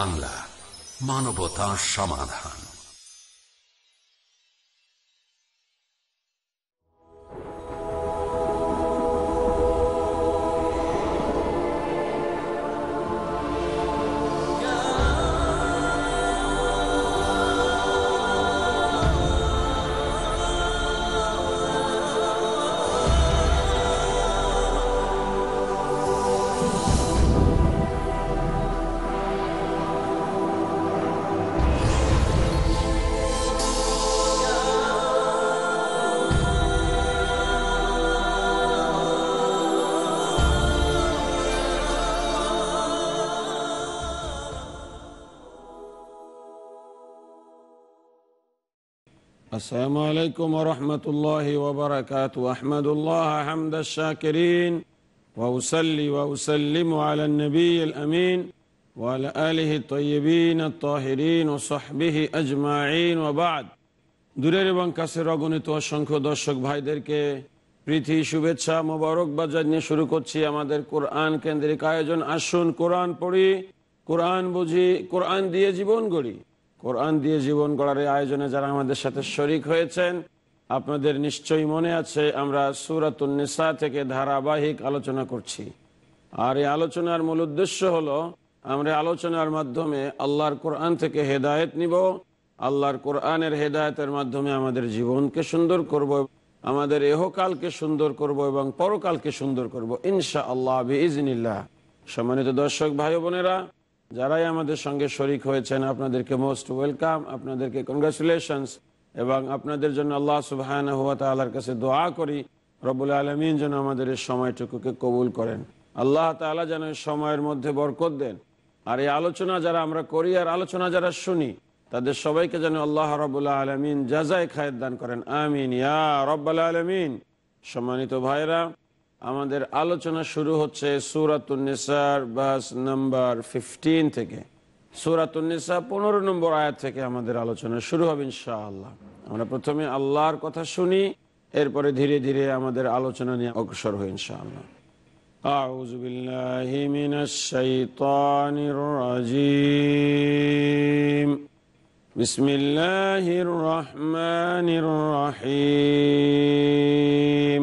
বাংলা মানবতা সমাধান السلام عليكم ورحمة الله وبركاته أحمد الله حمد الشاكرين وأسلي وأسلم على النبي الأمين وعلى آله الطيبين الطاهرين وصحبه أجمعين وبعد দূরের এবং কাছের অগণিত অসংখ্য দর্শক ভাইদেরকে প্রীতি শুভেচ্ছা মোবারকবাদ জানিয়ে শুরু করছি আমাদের কোরআন কেন্দ্রিক আয়োজন আসুন কোরআন পড়ি কোরআন বুঝি কোরআন দিয়ে জীবন গড়ি কোরআন দিয়ে জীবন গড়ার আয়োজনে যারা আমাদের সাথে শরিক হয়েছেন আপনাদের নিশ্চয়ই মনে আছে আমরা সুরাতুন্নিসা থেকে ধারাবাহিক আলোচনা করছি আর এই আলোচনার মূল উদ্দেশ্য হলো আমরা আলোচনার মাধ্যমে আল্লাহর কোরআন থেকে হেদায়েত নিব আল্লাহর কোরআনের হেদায়তের মাধ্যমে আমাদের জীবনকে সুন্দর করব আমাদের এহকালকে সুন্দর করব এবং পরকালকে সুন্দর করব ইনশা আল্লাহ ইজনিল্লাহ সম্মানিত দর্শক ভাই বোনেরা যারাই আমাদের সঙ্গে শরিক হয়েছেন আপনাদেরকে মোস্ট ওয়েলকাম আপনাদেরকে কনগ্রাচুলেশনস এবং আপনাদের জন্য আল্লাহ সুবাহান হুয়া তালার কাছে দোয়া করি রবুল আলমিন যেন আমাদের এই সময়টুকুকে কবুল করেন আল্লাহ তালা যেন সময়ের মধ্যে বরকত দেন আর এই আলোচনা যারা আমরা করি আর আলোচনা যারা শুনি তাদের সবাইকে যেন আল্লাহ রবুল্লা আলমিন যায় খায়ের দান করেন আমিন ইয়া রব্বাল আলমিন সম্মানিত ভাইরা আমাদের আলোচনা শুরু হচ্ছে সুরাতনিসার বাস নাম্বার ফিফটিন থেকে সুরাতনিসা পনেরো নম্বর আয়াত থেকে আমাদের আলোচনা শুরু হবে ইনশাআল্লাহ আমরা প্রথমে আল্লাহর কথা শুনি এরপরে ধীরে ধীরে আমাদের আলোচনা নিয়ে অগ্রসর হই ইনশাআল্লাহ أعوذ بالله من الشيطان الرجيم بسم الله الرحمن الرحيم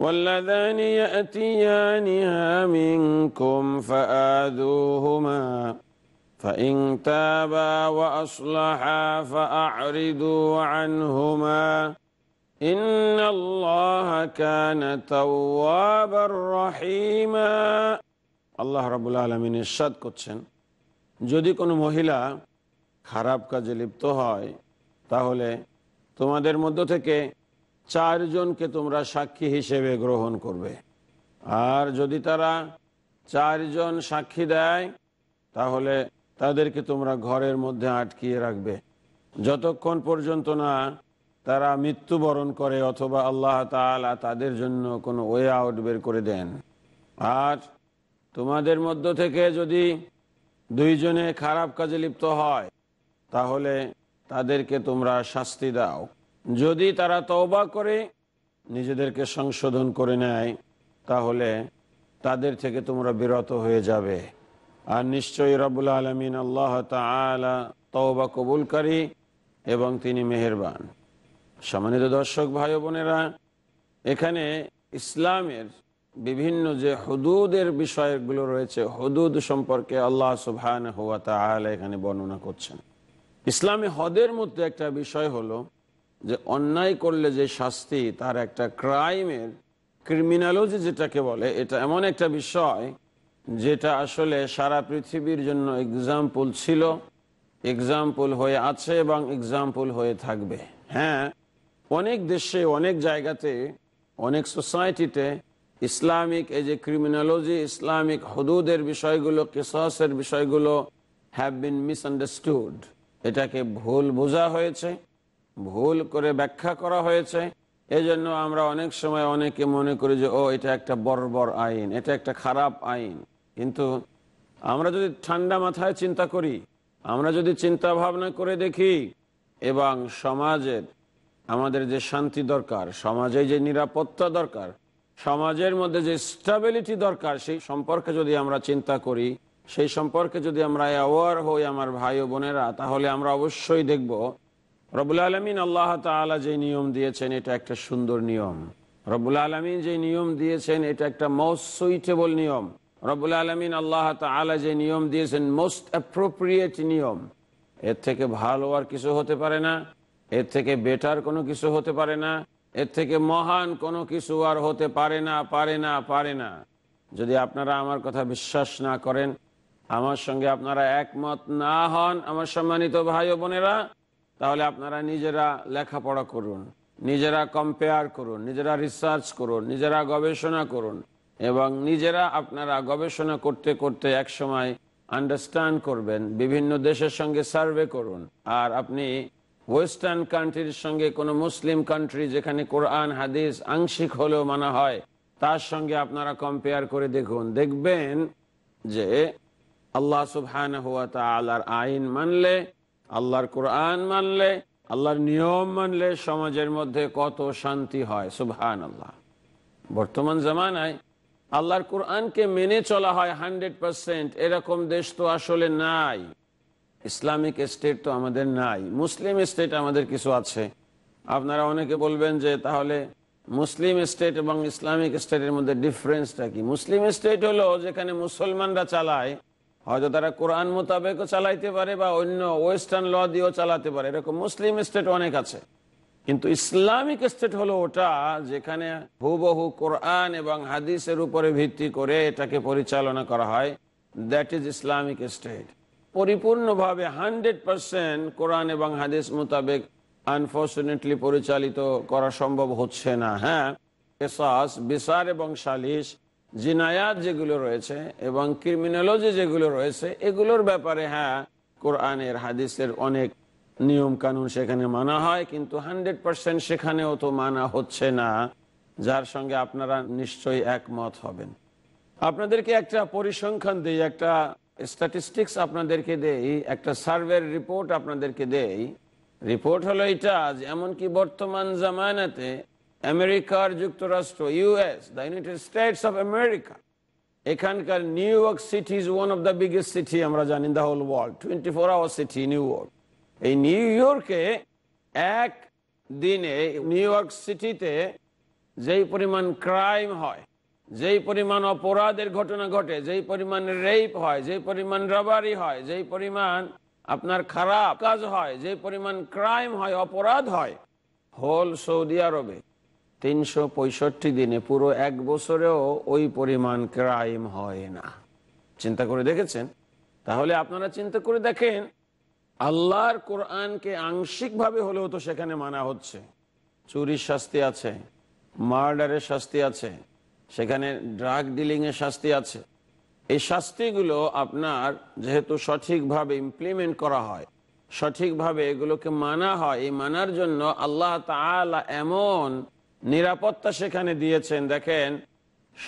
واللذان يأتيانها منكم فآذوهما فإن تابا وأصلحا فأعرضوا عنهما إن الله كان توابا رحيما الله رب العالمين الشد করছেন যদি কোনো মহিলা খারাপ কাজে লিপ্ত হয় তাহলে তোমাদের মধ্য থেকে চারজনকে তোমরা সাক্ষী হিসেবে গ্রহণ করবে আর যদি তারা চারজন সাক্ষী দেয় তাহলে তাদেরকে তোমরা ঘরের মধ্যে আটকিয়ে রাখবে যতক্ষণ পর্যন্ত না তারা মৃত্যুবরণ করে অথবা আল্লাহ তালা তাদের জন্য কোনো ওয়ে আউট বের করে দেন আর তোমাদের মধ্য থেকে যদি দুইজনে খারাপ কাজে লিপ্ত হয় তাহলে তাদেরকে তোমরা শাস্তি দাও যদি তারা তওবা করে নিজেদেরকে সংশোধন করে নেয় তাহলে তাদের থেকে তোমরা বিরত হয়ে যাবে আর নিশ্চয়ই রবুল আলমিন আল্লাহ তওবা কবুলকারী এবং তিনি মেহেরবান সম্মানিত দর্শক ভাই বোনেরা এখানে ইসলামের বিভিন্ন যে হদুদের বিষয়গুলো রয়েছে হদুদ সম্পর্কে আল্লাহ সুবহান হুয়া তাহলে এখানে বর্ণনা করছেন ইসলামী হদের মধ্যে একটা বিষয় হলো যে অন্যায় করলে যে শাস্তি তার একটা ক্রাইমের ক্রিমিনালজি যেটাকে বলে এটা এমন একটা বিষয় যেটা আসলে সারা পৃথিবীর জন্য এক্সাম্পল ছিল এক্সাম্পল হয়ে আছে এবং এক্সাম্পল হয়ে থাকবে হ্যাঁ অনেক দেশে অনেক জায়গাতে অনেক সোসাইটিতে ইসলামিক এই যে ক্রিমিনালজি ইসলামিক হদুদের বিষয়গুলো কেসের বিষয়গুলো হ্যাভ বিন মিসআন্ডারস্টুড এটাকে ভুল বোঝা হয়েছে ভুল করে ব্যাখ্যা করা হয়েছে এজন্য আমরা অনেক সময় অনেকে মনে করি যে ও এটা একটা বর্বর আইন এটা একটা খারাপ আইন কিন্তু আমরা যদি ঠান্ডা মাথায় চিন্তা করি আমরা যদি চিন্তা ভাবনা করে দেখি এবং সমাজের আমাদের যে শান্তি দরকার সমাজে যে নিরাপত্তা দরকার সমাজের মধ্যে যে স্টেবিলিটি দরকার সেই সম্পর্কে যদি আমরা চিন্তা করি সেই সম্পর্কে যদি আমরা অ্যাওয়ার হই আমার ভাই বোনেরা তাহলে আমরা অবশ্যই দেখব রবুল আলমিন আল্লাহ তালা যে নিয়ম দিয়েছেন এটা একটা সুন্দর নিয়ম রবুল আলমিন যে নিয়ম দিয়েছেন এটা একটা মোস্ট সুইটেবল নিয়ম রবুল আলমিন আল্লাহ তালা যে নিয়ম দিয়েছেন মোস্ট অ্যাপ্রোপ্রিয়েট নিয়ম এর থেকে ভালো আর কিছু হতে পারে না এর থেকে বেটার কোনো কিছু হতে পারে না এর থেকে মহান কোনো কিছু আর হতে পারে না পারে না পারে না যদি আপনারা আমার কথা বিশ্বাস না করেন আমার সঙ্গে আপনারা একমত না হন আমার সম্মানিত ভাই বোনেরা তাহলে আপনারা নিজেরা লেখাপড়া করুন নিজেরা কম্পেয়ার করুন নিজেরা রিসার্চ করুন নিজেরা গবেষণা করুন এবং নিজেরা আপনারা গবেষণা করতে করতে একসময় আন্ডারস্ট্যান্ড করবেন বিভিন্ন দেশের সঙ্গে সার্ভে করুন আর আপনি ওয়েস্টার্ন কান্ট্রির সঙ্গে কোনো মুসলিম কান্ট্রি যেখানে কোরআন হাদিস আংশিক হলেও মানা হয় তার সঙ্গে আপনারা কম্পেয়ার করে দেখুন দেখবেন যে আল্লাহ সুবহান হুয়া তালার আইন মানলে আল্লাহর কোরআন মানলে আল্লাহর নিয়ম মানলে সমাজের মধ্যে কত শান্তি হয় সুবহান আল্লাহ বর্তমান জামানায় আল্লাহর কোরআনকে মেনে চলা হয় হান্ড্রেড পারসেন্ট এরকম দেশ তো আসলে নাই ইসলামিক স্টেট তো আমাদের নাই মুসলিম স্টেট আমাদের কিছু আছে আপনারা অনেকে বলবেন যে তাহলে মুসলিম স্টেট এবং ইসলামিক স্টেটের মধ্যে ডিফারেন্সটা কি মুসলিম স্টেট হলো যেখানে মুসলমানরা চালায় হয়তো তারা কোরআন মোতাবেকও চালাইতে পারে বা অন্য ওয়েস্টার্ন ল দিয়েও চালাতে পারে এরকম মুসলিম স্টেট অনেক আছে কিন্তু ইসলামিক স্টেট হলো ওটা যেখানে হুবহু কোরআন এবং হাদিসের উপরে ভিত্তি করে এটাকে পরিচালনা করা হয় দ্যাট ইজ ইসলামিক স্টেট পরিপূর্ণভাবে হান্ড্রেড পারসেন্ট কোরআন এবং হাদিস মোতাবেক আনফর্চুনেটলি পরিচালিত করা সম্ভব হচ্ছে না হ্যাঁ কেসাস বিচার এবং সালিশ জিনায়াত যেগুলো রয়েছে এবং ক্রিমিনোলজি যেগুলো রয়েছে এগুলোর ব্যাপারে হ্যাঁ কোরআনের হাদিসের অনেক নিয়ম কানুন সেখানে মানা হয় কিন্তু হান্ড্রেড পার্সেন্ট সেখানেও তো মানা হচ্ছে না যার সঙ্গে আপনারা নিশ্চয়ই একমত হবেন আপনাদেরকে একটা পরিসংখ্যান দিই একটা স্ট্যাটিস্টিক্স আপনাদেরকে দেই একটা সার্ভের রিপোর্ট আপনাদেরকে দেই রিপোর্ট হলো এটা এমনকি বর্তমান জামানাতে আমেরিকার যুক্তরাষ্ট্র US the United States of America এখানকার New York City is one of the biggest city আমরা জানি the whole world twenty four hour city New York এই নিউ ইয়র্কে এক দিনে নিউ ইয়র্ক সিটিতে যেই পরিমাণ ক্রাইম হয় যেই পরিমাণ অপরাধের ঘটনা ঘটে যেই পরিমাণ রেপ হয় যেই পরিমাণ রাবারি হয় যেই পরিমাণ আপনার খারাপ কাজ হয় যে পরিমাণ ক্রাইম হয় অপরাধ হয় হোল সৌদি আরবে তিনশো দিনে পুরো এক বছরেও ওই পরিমাণ ক্রাইম হয় না চিন্তা করে দেখেছেন তাহলে আপনারা চিন্তা করে দেখেন আল্লাহর কোরআনকে আংশিকভাবে হলেও তো সেখানে মানা হচ্ছে চুরির শাস্তি আছে মার্ডারের শাস্তি আছে সেখানে ড্রাগ ডিলিংয়ের শাস্তি আছে এই শাস্তিগুলো আপনার যেহেতু সঠিকভাবে ইমপ্লিমেন্ট করা হয় সঠিকভাবে এগুলোকে মানা হয় এই মানার জন্য আল্লাহ তালা এমন নিরাপত্তা সেখানে দিয়েছেন দেখেন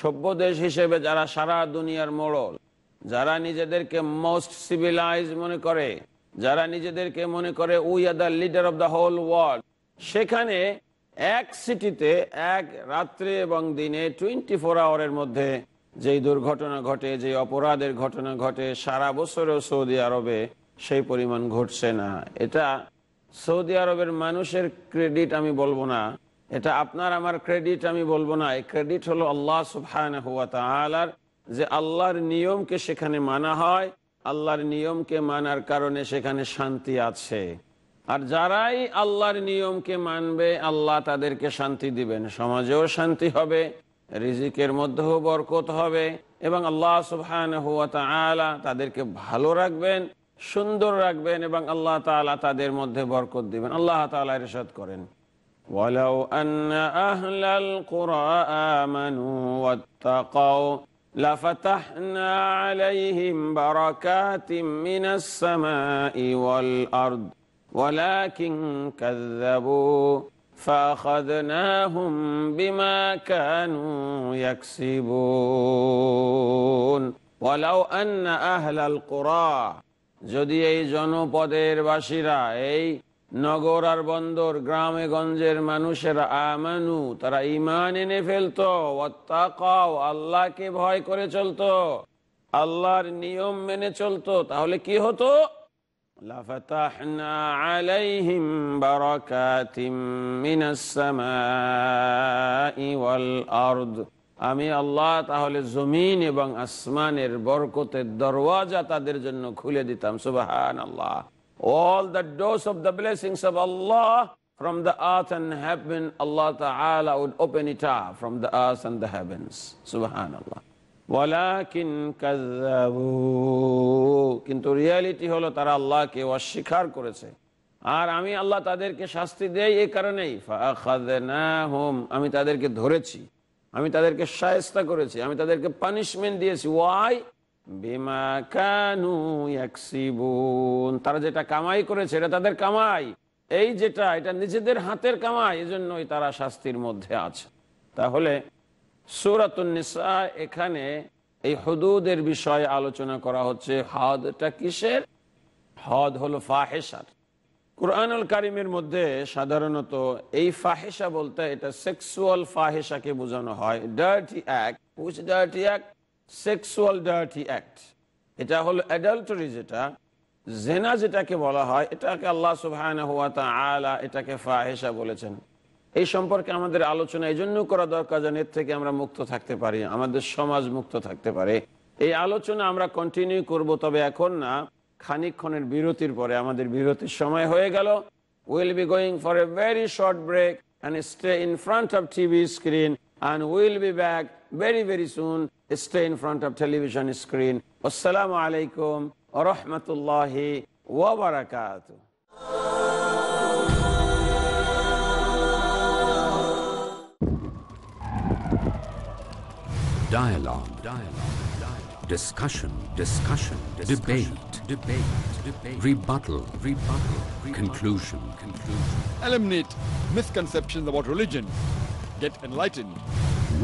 সভ্য দেশ হিসেবে যারা সারা দুনিয়ার মোড়ল যারা নিজেদেরকে মোস্ট সিভিলাইজ মনে করে যারা নিজেদেরকে মনে করে we are the leader of the whole world সেখানে এক সিটিতে এক রাত্রে এবং দিনে টোয়েন্টি ফোর আওয়ারের মধ্যে যেই দুর্ঘটনা ঘটে যে অপরাধের ঘটনা ঘটে সারা বছরেও সৌদি আরবে সেই পরিমাণ ঘটছে না এটা সৌদি আরবের মানুষের ক্রেডিট আমি বলবো না এটা আপনার আমার ক্রেডিট আমি বলবো না এই ক্রেডিট হলো আল্লাহ সুফান যে আল্লাহর নিয়মকে সেখানে মানা হয় আল্লাহর নিয়মকে মানার কারণে সেখানে শান্তি আছে আর যারাই আল্লাহর নিয়মকে মানবে আল্লাহ তাদেরকে শান্তি দিবেন সমাজেও শান্তি হবে রিজিকের মধ্যেও বরকত হবে এবং আল্লাহ সুফান হুয়া তালা তাদেরকে ভালো রাখবেন সুন্দর রাখবেন এবং আল্লাহ তালা তাদের মধ্যে বরকত দিবেন আল্লাহ তালা রেশাদ করেন ولو أن أهل القرى آمنوا واتقوا لفتحنا عليهم بركات من السماء والأرض ولكن كذبوا فأخذناهم بما كانوا يكسبون ولو أن أهل القرى أي جنوب জনপদের বাসীরা أي নগর আর বন্দর গ্রামে গঞ্জের মানুষেরা আমানু তারা ইমান এনে ফেলত আল্লাহকে ভয় করে চলত আল্লাহর নিয়ম মেনে চলত তাহলে কি হতো আলাইহিম আমি আল্লাহ তাহলে জমিন এবং আসমানের বরকতের দরওয়াজা তাদের জন্য খুলে দিতাম সুবাহান আল্লাহ all the doors of the blessings of Allah from the earth and heaven, Allah Ta'ala would open it up from the earth and the heavens. Subhanallah. কিন্তু রিয়ালিটি হলো তারা আল্লাহকে অস্বীকার করেছে আর আমি আল্লাহ তাদেরকে শাস্তি দেই এই কারণেই আমি তাদেরকে ধরেছি আমি তাদেরকে সায়স্তা করেছি আমি তাদেরকে পানিশমেন্ট দিয়েছি ওয়াই কানু তারা যেটা কামাই করেছে এটা তাদের কামাই এই যেটা এটা নিজেদের হাতের কামাই এজন্যই তারা শাস্তির মধ্যে আছে তাহলে সুরাতুন্নিসা এখানে এই হদুদের বিষয়ে আলোচনা করা হচ্ছে হদটা কিসের হদ হলো ফাহেসার কোরআনুল কারিমের মধ্যে সাধারণত এই ফাহেসা বলতে এটা সেক্সুয়াল ফাহেসাকে বোঝানো হয় dirty act which dirty act sexual dirty act এটা হলো অ্যাডাল্টারি যেটা জেনা যেটাকে বলা হয় এটাকে আল্লাহ সুবাহ আলা এটাকে ফাহেসা বলেছেন এই সম্পর্কে আমাদের আলোচনা এই জন্য করা দরকার যেন এর থেকে আমরা মুক্ত থাকতে পারি আমাদের সমাজ মুক্ত থাকতে পারে এই আলোচনা আমরা কন্টিনিউ করব তবে এখন না খানিকক্ষণের বিরতির পরে আমাদের বিরতির সময় হয়ে গেল will be going for a very short break and stay in front of TV screen and will be back very very soon stay in front of television screen. Assalamu alaikum wa rahmatullahi wa barakatuh. Dialogue. Dialogue. Dialogue. Discussion. Discussion. Discussion. Debate. Debate. Debate. Rebuttal. Rebuttal. Rebuttal. Conclusion. Conclusion. Eliminate misconceptions about religion. Get enlightened.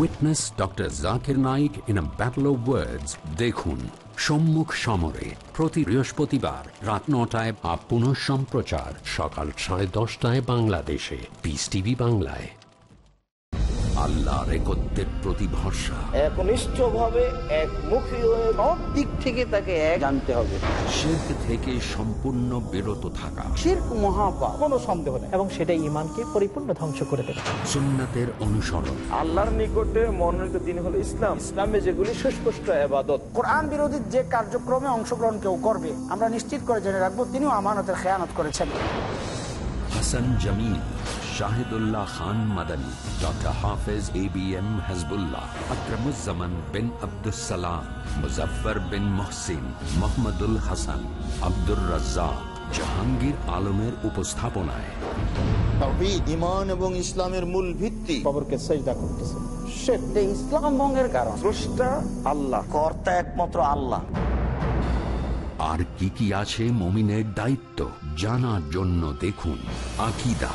Witness doctor Zakir Naik in a battle of words দেখুন সম্মুখ সমরে প্রতি বৃহস্পতিবার রাত নটায় up পুনঃ সম্প্রচার সকাল সাড়ে দশটায় বাংলাদেশে পিস টিভি বাংলায় আল্লাহর একত্রের প্রতি ভরসা একনিষ্ঠ দিক থেকে তাকে এক হবে থেকে সম্পূর্ণ বিরত থাকা সন্দেহ এবং পরিপূর্ণ ধ্বংস করে দেবে অনুসরণ আল্লাহর নিকটে মনোনীত দিন হলো ইসলাম যেগুলি সুস্পষ্ট কোরআন বিরোধী যে কার্যক্রমে অংশগ্রহণ কেউ করবে আমরা নিশ্চিত করে জেনে রাখবো তিনিও আমানতের খেয়ানত করেছেন Hasan Shahidullah Khan Madani doctor Hafez A B M Hasbullah Akramuzzaman bin Abdussalam Muzaffar bin Mohsin Mohammadul Hasan Abdur Razzak Jahangir আলমের উপস্থাপনায় এবং ইসলামের মূল ভিত্তি খবরকে সেজদা ইসলাম ভঙ্গের কারণ আল্লাহ আর কি কি আছে মমিনের দায়িত্ব জানার জন্য দেখুন আকিদা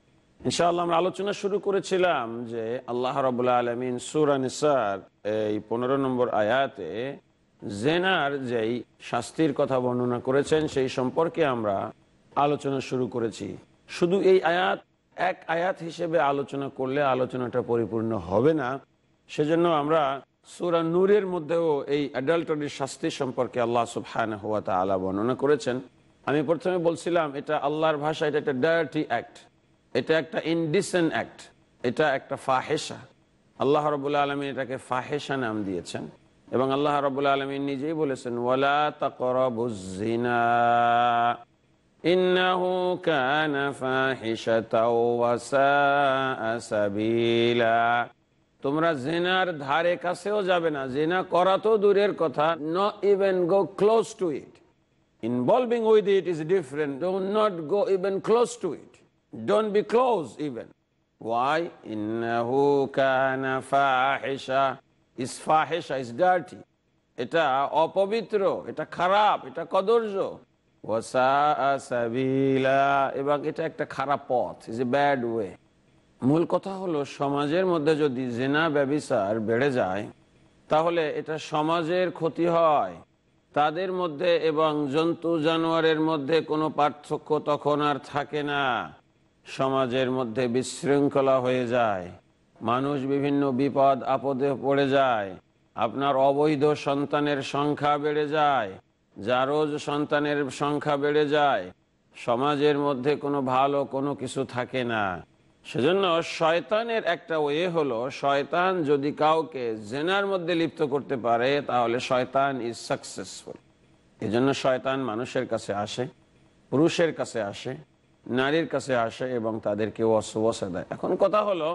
ইনশাআল্লাহ আমরা আলোচনা শুরু করেছিলাম যে আল্লাহ রবুল্লা আলমিন সুরানিসার এই পনেরো নম্বর আয়াতে জেনার যেই শাস্তির কথা বর্ণনা করেছেন সেই সম্পর্কে আমরা আলোচনা শুরু করেছি শুধু এই আয়াত এক আয়াত হিসেবে আলোচনা করলে আলোচনাটা পরিপূর্ণ হবে না সেজন্য আমরা সুরা নূরের মধ্যেও এই অ্যাডাল্টারির শাস্তি সম্পর্কে আল্লাহ সুবহান হওয়াতে আলা বর্ণনা করেছেন আমি প্রথমে বলছিলাম এটা আল্লাহর ভাষা এটা একটা ডায়ার্টি অ্যাক্ট এটা একটা ইনডিসেন্ট অ্যাক্ট এটা একটা ফাহেসা আল্লাহ রবুল্লা আলমিন এটাকে ফাহেসা নাম দিয়েছেন এবং আল্লাহ রবুল্লা আলমিন নিজেই বলেছেন ওয়ালা তকরবুজিনা তোমরা জেনার ধারে কাছেও যাবে না জেনা করা তো দূরের কথা not even go close to it involving with it is different ডোট not go even close to it Don't be close even. Why? Innahu kana fahisha. Is fahisha is dirty. এটা অপবিত্র এটা খারাপ এটা কদর্য এবং এটা একটা খারাপ পথ ইজ এ ব্যাড ওয়ে মূল কথা হলো সমাজের মধ্যে যদি জেনা ব্যবসার বেড়ে যায় তাহলে এটা সমাজের ক্ষতি হয় তাদের মধ্যে এবং জন্তু জানোয়ারের মধ্যে কোনো পার্থক্য তখন আর থাকে না সমাজের মধ্যে বিশৃঙ্খলা হয়ে যায় মানুষ বিভিন্ন বিপদ আপদে পড়ে যায় আপনার অবৈধ সন্তানের সংখ্যা বেড়ে যায় যারোজ সন্তানের সংখ্যা বেড়ে যায় সমাজের মধ্যে কোনো ভালো কোনো কিছু থাকে না সেজন্য শয়তানের একটা ওয়ে হলো শয়তান যদি কাউকে জেনার মধ্যে লিপ্ত করতে পারে তাহলে শয়তান ইজ সাকসেসফুল এজন্য শয়তান মানুষের কাছে আসে পুরুষের কাছে আসে নারীর কাছে আসে এবং তাদেরকে ওয়াসওয়াসা দেয় এখন কথা হলো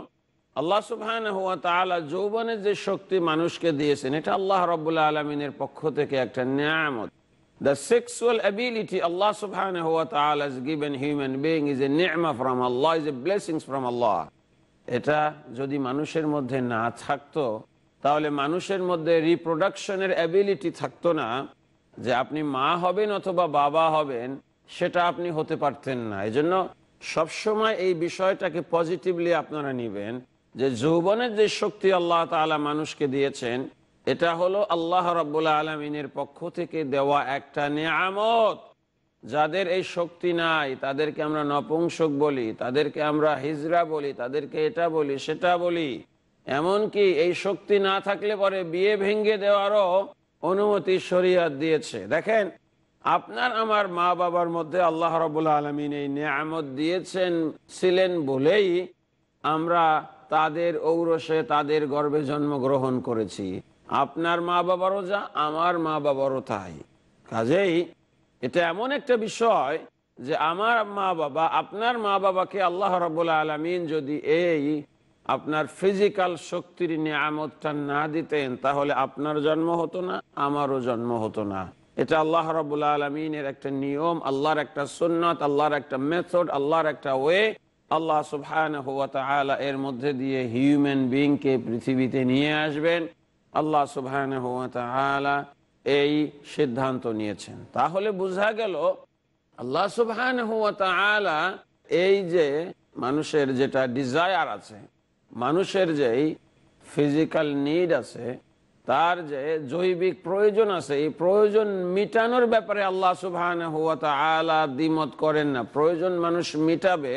আল্লাহ সুবহান হুয়া তালা যৌবনের যে শক্তি মানুষকে দিয়েছেন এটা আল্লাহ রবুল্লা আলমিনের পক্ষ থেকে একটা নিয়ামত দ্য সেক্সুয়াল অ্যাবিলিটি আল্লাহ সুবহান হুয়া তালা is given human being is a নিয়ামা ফ্রম আল্লাহ ইজ এ ব্লেসিংস ফ্রম আল্লাহ এটা যদি মানুষের মধ্যে না থাকতো তাহলে মানুষের মধ্যে রিপ্রোডাকশনের অ্যাবিলিটি থাকতো না যে আপনি মা হবেন অথবা বাবা হবেন সেটা আপনি হতে পারতেন না এই জন্য সবসময় এই বিষয়টাকে পজিটিভলি আপনারা নিবেন যে যৌবনের যে শক্তি আল্লাহ তালা মানুষকে দিয়েছেন এটা হলো আল্লাহ রব্বুল্লা আলমিনের পক্ষ থেকে দেওয়া একটা নিয়ামত যাদের এই শক্তি নাই তাদেরকে আমরা নপুংসক বলি তাদেরকে আমরা হিজরা বলি তাদেরকে এটা বলি সেটা বলি এমনকি এই শক্তি না থাকলে পরে বিয়ে ভেঙ্গে দেওয়ারও অনুমতি শরিয়াত দিয়েছে দেখেন আপনার আমার মা বাবার মধ্যে আল্লাহ রবুল্লা আলমিন এই নিয়ামত দিয়েছেন ছিলেন বলেই আমরা তাদের ঔরসে তাদের গর্বে জন্মগ্রহণ করেছি আপনার মা বাবারও যা আমার মা বাবারও তাই কাজেই এটা এমন একটা বিষয় যে আমার মা বাবা আপনার মা বাবাকে আল্লাহ রবুল্লা আলমিন যদি এই আপনার ফিজিক্যাল শক্তির নিয়ামতটা না দিতেন তাহলে আপনার জন্ম হতো না আমারও জন্ম হতো না এটা আল্লাহ রবুল্লা আলমিনের একটা নিয়ম আল্লাহর একটা সুন্নত আল্লাহর একটা মেথড আল্লাহর একটা ওয়ে আল্লাহ সুফহান এর মধ্যে দিয়ে হিউম্যান বিংকে পৃথিবীতে নিয়ে আসবেন আল্লাহ সুফহান এই সিদ্ধান্ত নিয়েছেন তাহলে বোঝা গেল আল্লাহ সুফহান এই যে মানুষের যেটা ডিজায়ার আছে মানুষের যেই ফিজিক্যাল নিড আছে তার যে জৈবিক প্রয়োজন আছে এই প্রয়োজন মিটানোর ব্যাপারে আল্লাহ সুবাহান হুয়া আলা দ্বিমত করেন না প্রয়োজন মানুষ মিটাবে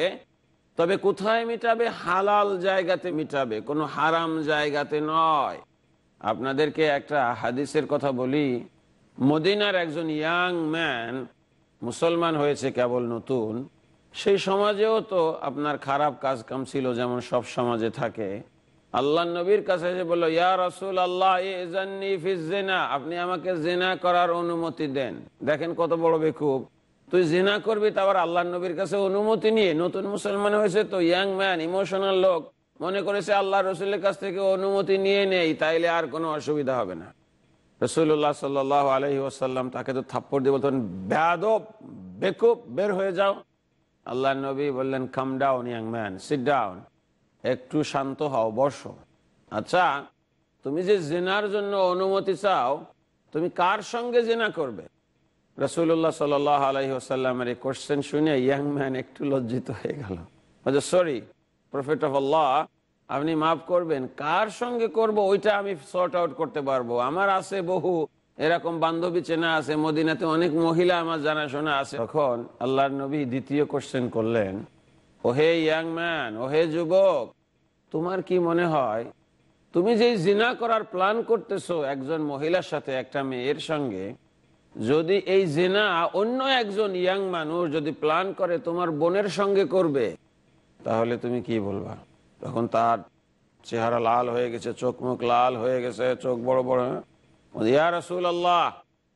তবে কোথায় মিটাবে হালাল জায়গাতে মিটাবে কোনো হারাম জায়গাতে নয় আপনাদেরকে একটা হাদিসের কথা বলি মদিনার একজন ইয়াং ম্যান মুসলমান হয়েছে কেবল নতুন সেই সমাজেও তো আপনার খারাপ কাজ কাম ছিল যেমন সব সমাজে থাকে আল্লাহ নবীর কাছে যে বললো ইয়া রসুল আল্লাহ জেনা আপনি আমাকে জেনা করার অনুমতি দেন দেখেন কত বড় বেকুব তুই জেনা করবি তারপর আল্লাহ নবীর কাছে অনুমতি নিয়ে নতুন মুসলমান হয়েছে তো ইয়াং ম্যান ইমোশনাল লোক মনে করেছে আল্লাহ রসুলের কাছ থেকে অনুমতি নিয়ে নেই তাইলে আর কোনো অসুবিধা হবে না রসুল্লাহ সাল আলহি আসাল্লাম তাকে তো থাপ্পড় দিয়ে বলতেন ব্যাদব বেকুব বের হয়ে যাও আল্লাহ নবী বললেন come down young man sit down একটু শান্ত হও বর্ষ আচ্ছা তুমি যে জেনার জন্য অনুমতি চাও তুমি কার সঙ্গে জেনা করবে রসুল্লাহ সাল আলহি আসাল্লামের এই কোশ্চেন শুনে ইয়াং ম্যান একটু লজ্জিত হয়ে গেল আচ্ছা সরি প্রফেট অফ আল্লাহ আপনি মাফ করবেন কার সঙ্গে করব ওইটা আমি শর্ট আউট করতে পারবো আমার আছে বহু এরকম বান্ধবী চেনা আছে মদিনাতে অনেক মহিলা আমার জানাশোনা আছে তখন আল্লাহর নবী দ্বিতীয় কোশ্চেন করলেন ওহে ইয়াং ম্যান ওহে যুবক তোমার কি মনে হয় তুমি যে জিনা করার প্ল্যান করতেছো একজন মহিলার সাথে একটা মেয়ের সঙ্গে যদি এই জিনা অন্য একজন ইয়াং মানুষ যদি প্ল্যান করে তোমার বোনের সঙ্গে করবে তাহলে তুমি কি বলবা তখন তার চেহারা লাল হয়ে গেছে চোখ মুখ লাল হয়ে গেছে চোখ বড় বড় হ্যাঁ? ইয়া রসুল আল্লাহ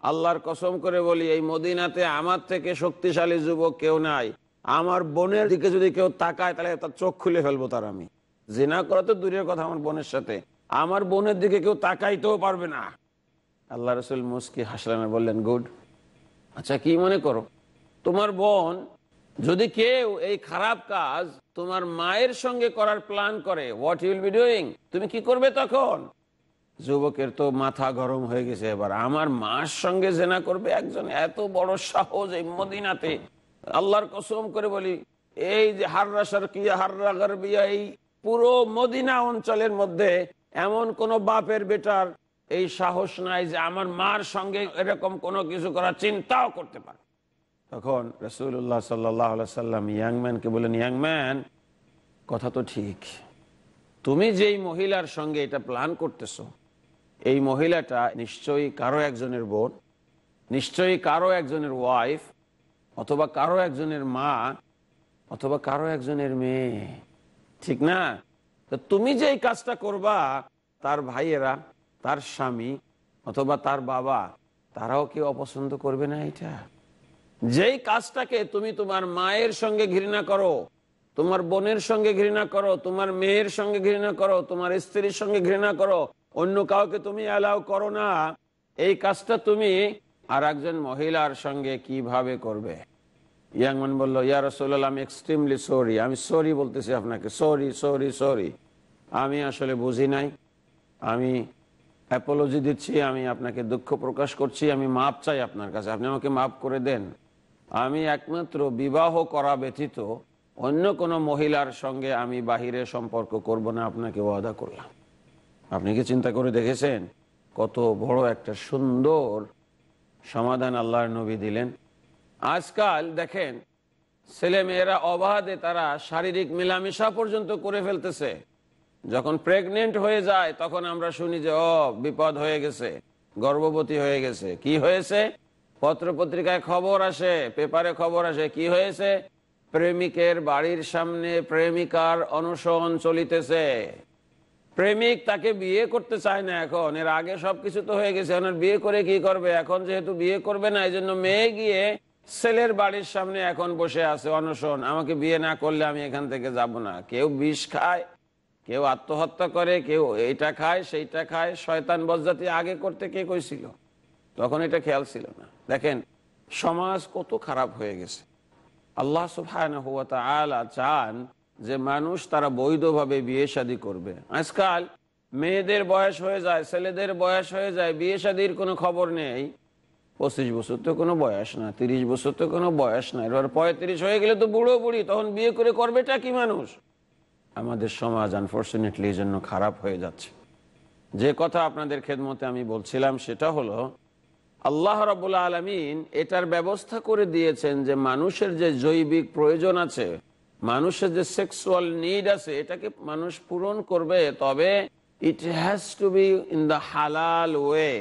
আল্লাহর কসম করে বলি এই মদিনাতে আমার থেকে শক্তিশালী যুবক কেউ নাই আমার বোনের দিকে যদি কেউ তাকায় তাহলে তার চোখ খুলে ফেলবো তার আমি জেনা করা তো দূরের কথা আমার বোনের সাথে আমার বোনের দিকে কেউ তাকাইতেও পারবে না আল্লাহ রসুল মুসকি হাসলেন বললেন গুড আচ্ছা কি মনে করো তোমার বোন যদি কেউ এই খারাপ কাজ তোমার মায়ের সঙ্গে করার প্ল্যান করে হোয়াট ইউল বি ডুইং তুমি কি করবে তখন যুবকের তো মাথা গরম হয়ে গেছে এবার আমার মার সঙ্গে জেনা করবে একজন এত বড় সাহস এই মদিনাতে আল্লাহর কসম করে বলি এই যে হাররা সরকিয়া হাররা গর্বিয়া এই পুরো মদিনা অঞ্চলের মধ্যে এমন কোন বাপের বেটার এই সাহস নাই যে আমার মার সঙ্গে এরকম কোনো কিছু করার চিন্তাও করতে পারে তখন রসুল্লাহ সাল্লাহ সাল্লাম ইয়াংম্যানকে বললেন ইয়াংম্যান কথা তো ঠিক তুমি যেই মহিলার সঙ্গে এটা প্ল্যান করতেছ এই মহিলাটা নিশ্চয়ই কারো একজনের বোন নিশ্চয়ই কারো একজনের ওয়াইফ অথবা কারো একজনের মা অথবা কারো একজনের মেয়ে ঠিক না তো তুমি যে এই কাজটা করবা তার ভাইয়েরা তার স্বামী অথবা তার বাবা তারাও কি অপছন্দ করবে না এটা যেই কাজটাকে তুমি তোমার মায়ের সঙ্গে ঘৃণা করো তোমার বোনের সঙ্গে ঘৃণা করো তোমার মেয়ের সঙ্গে ঘৃণা করো তোমার স্ত্রীর সঙ্গে ঘৃণা করো অন্য কাউকে তুমি অ্যালাউ করো না এই কাজটা তুমি আর একজন মহিলার সঙ্গে কিভাবে করবে ইয়াংমান বলল ইয়ার রসোল্লা আমি এক্সট্রিমলি সরি আমি সরি বলতেছি আপনাকে সরি সরি সরি আমি আসলে বুঝি নাই আমি অ্যাপোলজি দিচ্ছি আমি আপনাকে দুঃখ প্রকাশ করছি আমি মাপ চাই আপনার কাছে আপনি আমাকে মাপ করে দেন আমি একমাত্র বিবাহ করা ব্যতীত অন্য কোনো মহিলার সঙ্গে আমি বাহিরে সম্পর্ক করব না আপনাকে ওয়াদা করলাম আপনি কি চিন্তা করে দেখেছেন কত বড় একটা সুন্দর সমাধান আল্লাহর নবী দিলেন আজকাল দেখেন ছেলে মেয়েরা অবাধে তারা শারীরিক মেলামেশা পর্যন্ত করে ফেলতেছে যখন প্রেগনেন্ট হয়ে যায় তখন আমরা শুনি যে অ বিপদ হয়ে গেছে গর্ভবতী হয়ে গেছে কি হয়েছে পত্র পত্রিকায় খবর আসে পেপারে খবর আসে কি হয়েছে প্রেমিকের বাড়ির সামনে প্রেমিকার অনশন চলিতেছে প্রেমিক তাকে বিয়ে করতে চায় না এখন এর আগে সবকিছু তো হয়ে গেছে এখন বিয়ে করে কি করবে এখন যেহেতু বিয়ে করবে না এই জন্য মেয়ে গিয়ে ছেলের বাড়ির সামনে এখন বসে আছে অনশন আমাকে বিয়ে না করলে আমি এখান থেকে যাব না কেউ বিষ খায় কেউ আত্মহত্যা করে কেউ এইটা খায় সেইটা খায় শয়তান বজ্জাতি আগে করতে কে কইছিল তখন এটা খেয়াল ছিল না দেখেন সমাজ কত খারাপ হয়ে গেছে আল্লাহ সুফায়ন হুয়া তা চান যে মানুষ তারা বৈধভাবে বিয়ে শাদী করবে আজকাল মেয়েদের বয়স হয়ে যায় ছেলেদের বয়স হয়ে যায় বিয়ে শাদীর কোনো খবর নেই পঁচিশ বছর তো কোনো বয়স না তিরিশ বছর তো কোনো বয়স না এবার পঁয়ত্রিশ হয়ে গেলে তো বুড়ো বুড়ি তখন বিয়ে করে করবেটা কি মানুষ আমাদের সমাজ আনফর্চুনেটলি এই জন্য খারাপ হয়ে যাচ্ছে যে কথা আপনাদের খেদমতে আমি বলছিলাম সেটা হলো আল্লাহ রবুল্লা আলমিন এটার ব্যবস্থা করে দিয়েছেন যে মানুষের যে জৈবিক প্রয়োজন আছে মানুষের যে সেক্সুয়াল নিড আছে এটাকে মানুষ পূরণ করবে তবে it has to be in the halal way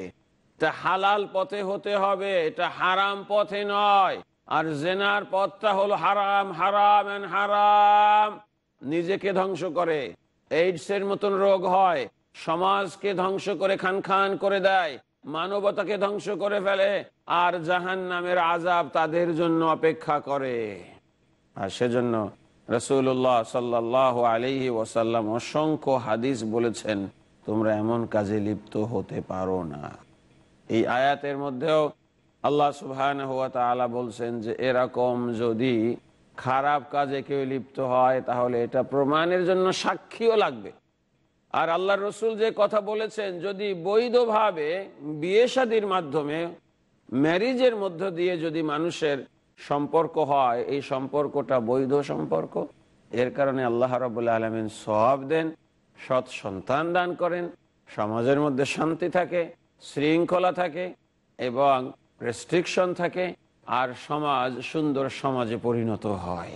এটা হালাল পথে হতে হবে এটা হারাম পথে নয় আর জেনার পথটা হলো হারাম হারাম এন্ড হারাম নিজেকে ধ্বংস করে এইডস এর মতন রোগ হয় সমাজকে ধ্বংস করে খান খান করে দেয় মানবতাকে ধ্বংস করে ফেলে আর জাহান নামের আজাব তাদের জন্য অপেক্ষা করে আর সেজন্য রসুল্লাহ সাল্লাহ আলিহি ওয়াসাল্লাম অসংখ্য হাদিস বলেছেন তোমরা এমন কাজে লিপ্ত হতে পারো না এই আয়াতের মধ্যেও আল্লাহ সুহান হুয়া তালা বলছেন যে এরকম যদি খারাপ কাজে কেউ লিপ্ত হয় তাহলে এটা প্রমাণের জন্য সাক্ষীও লাগবে আর আল্লাহ রসুল যে কথা বলেছেন যদি বৈধভাবে বিয়ে শাদির মাধ্যমে ম্যারিজের মধ্য দিয়ে যদি মানুষের সম্পর্ক হয় এই সম্পর্কটা বৈধ সম্পর্ক এর কারণে আল্লাহ রবুল্লা আলমিন সব দেন সৎ সন্তান দান করেন সমাজের মধ্যে শান্তি থাকে শৃঙ্খলা থাকে এবং রেস্ট্রিকশন থাকে আর সমাজ সুন্দর সমাজে পরিণত হয়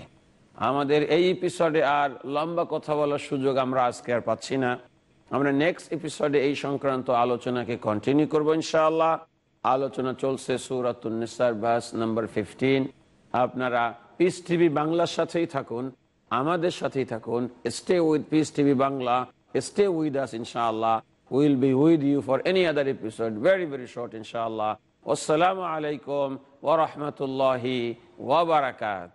আমাদের এই এপিসোডে আর লম্বা কথা বলার সুযোগ আমরা আজকে আর পাচ্ছি না আমরা নেক্সট এপিসোডে এই সংক্রান্ত আলোচনাকে কন্টিনিউ করবো ইনশাআল্লাহ আলোচনা চলছে সৌরাতনিসার বাস নাম্বার ফিফটিন আপনারা পিস টিভি বাংলার সাথেই থাকুন আমাদের সাথেই থাকুন stay with Peace TV Bangla stay with us ইনশাআল্লাহ will be with you for any other episode very very short ইনশাআল্লাহ আসসালামু আলাইকুম ওরহমতুল্লাহি ওবরাকাত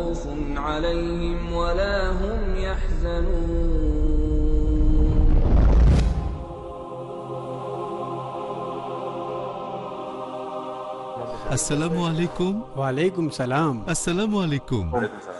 خوف عليهم ولا هم يحزنون السلام عليكم وعليكم السلام السلام عليكم وعليكم السلام.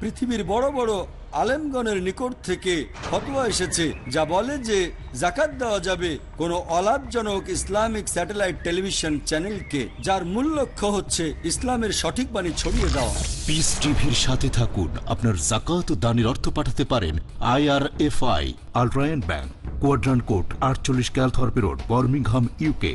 পৃথিবীর বড় বড় আলেমগণের নিকট থেকে ফতোয়া এসেছে যা বলে যে জাকাত দেওয়া যাবে কোনো অলাভজনক ইসলামিক স্যাটেলাইট টেলিভিশন চ্যানেলকে যার মূল লক্ষ্য হচ্ছে ইসলামের সঠিক বাণী ছড়িয়ে দেওয়া পিস টিভির সাথে থাকুন আপনার জাকাত দানের অর্থ পাঠাতে পারেন IRFI Al Rayan bank Quadrant Court আটচল্লিশ ক্যালথরপে রোড বার্মিংহাম ইউকে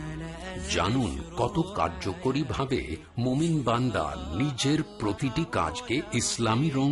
জানুন কত কার্যকরী ভাবে মোমিন বান্দা নিজের প্রতিটি কাজকে ইসলামী রং